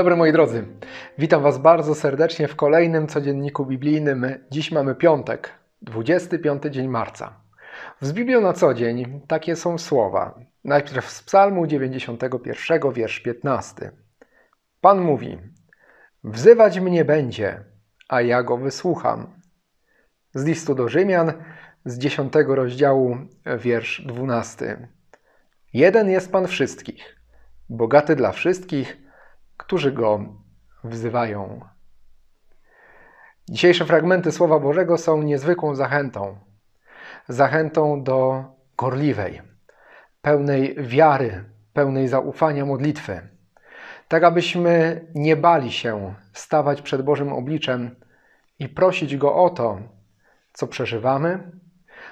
dobry moi drodzy. Witam Was bardzo serdecznie w kolejnym codzienniku biblijnym. Dziś mamy piątek, 25 dzień marca. Z Biblią na co dzień takie są słowa. Najpierw z Psalmu 91, wiersz 15. Pan mówi: Wzywać mnie będzie, a ja go wysłucham. Z listu do Rzymian z 10 rozdziału, wiersz 12. Jeden jest Pan wszystkich, bogaty dla wszystkich którzy go wzywają. Dzisiejsze fragmenty Słowa Bożego są niezwykłą zachętą. Zachętą do gorliwej, pełnej wiary, pełnej zaufania modlitwy. Tak, abyśmy nie bali się stawać przed Bożym obliczem i prosić Go o to, co przeżywamy,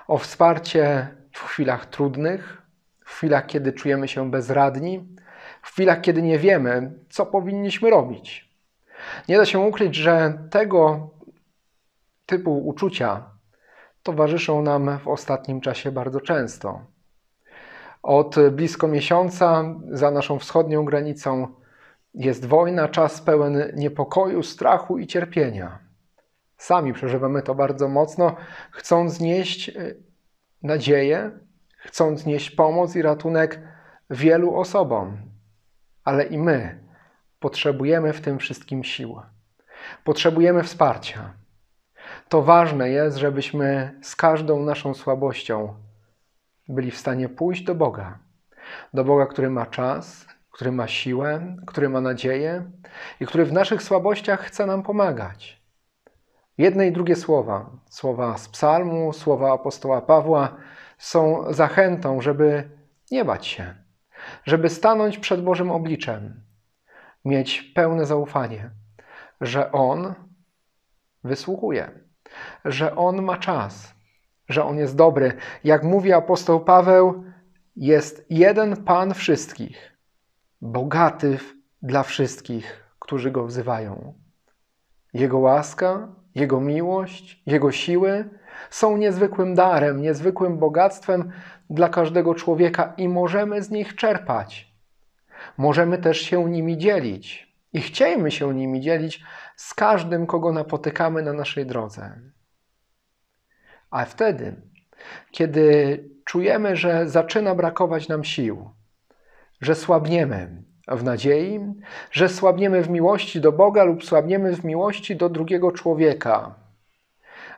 o wsparcie w chwilach trudnych, w chwilach, kiedy czujemy się bezradni, w chwilach, kiedy nie wiemy, co powinniśmy robić. Nie da się ukryć, że tego typu uczucia towarzyszą nam w ostatnim czasie bardzo często. Od blisko miesiąca za naszą wschodnią granicą jest wojna, czas pełen niepokoju, strachu i cierpienia. Sami przeżywamy to bardzo mocno, chcąc nieść e, nadzieję, chcąc nieść pomoc i ratunek wielu osobom ale i my potrzebujemy w tym wszystkim sił. Potrzebujemy wsparcia. To ważne jest, żebyśmy z każdą naszą słabością byli w stanie pójść do Boga. Do Boga, który ma czas, który ma siłę, który ma nadzieję i który w naszych słabościach chce nam pomagać. Jedne i drugie słowa, słowa z psalmu, słowa apostoła Pawła, są zachętą, żeby nie bać się żeby stanąć przed Bożym obliczem, mieć pełne zaufanie, że On wysłuchuje, że On ma czas, że On jest dobry. Jak mówi apostoł Paweł, jest jeden Pan wszystkich, bogaty dla wszystkich, którzy Go wzywają. Jego łaska jego miłość, Jego siły są niezwykłym darem, niezwykłym bogactwem dla każdego człowieka i możemy z nich czerpać. Możemy też się nimi dzielić i chciejmy się nimi dzielić z każdym, kogo napotykamy na naszej drodze. A wtedy, kiedy czujemy, że zaczyna brakować nam sił, że słabniemy, w nadziei, że słabniemy w miłości do Boga lub słabniemy w miłości do drugiego człowieka,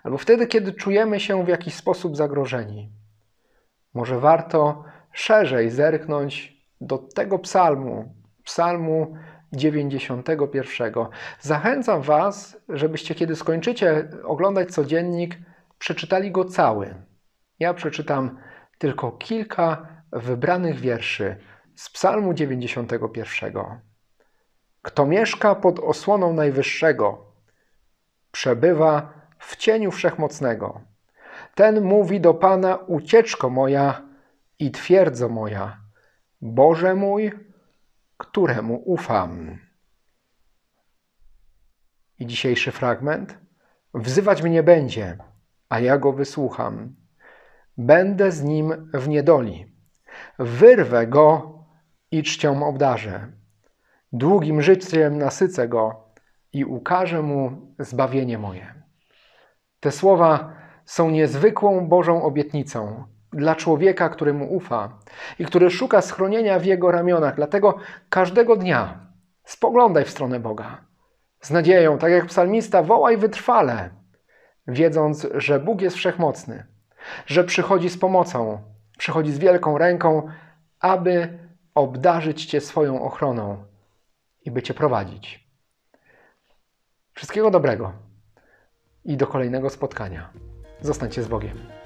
albo wtedy, kiedy czujemy się w jakiś sposób zagrożeni. Może warto szerzej zerknąć do tego psalmu, psalmu 91. Zachęcam Was, żebyście, kiedy skończycie oglądać codziennik, przeczytali go cały. Ja przeczytam tylko kilka wybranych wierszy z Psalmu 91. Kto mieszka pod osłoną Najwyższego, przebywa w cieniu Wszechmocnego. Ten mówi do Pana: Ucieczko moja i twierdzo moja, Boże mój, któremu ufam. I dzisiejszy fragment? Wzywać mnie będzie, a ja go wysłucham. Będę z nim w niedoli. Wyrwę go i czcią obdarzę. Długim życiem nasycę go i ukażę mu zbawienie moje. Te słowa są niezwykłą Bożą obietnicą dla człowieka, któremu ufa i który szuka schronienia w jego ramionach. Dlatego każdego dnia spoglądaj w stronę Boga. Z nadzieją, tak jak psalmista, wołaj wytrwale, wiedząc, że Bóg jest wszechmocny, że przychodzi z pomocą, przychodzi z wielką ręką, aby obdarzyć Cię swoją ochroną i by Cię prowadzić. Wszystkiego dobrego i do kolejnego spotkania. Zostańcie z Bogiem.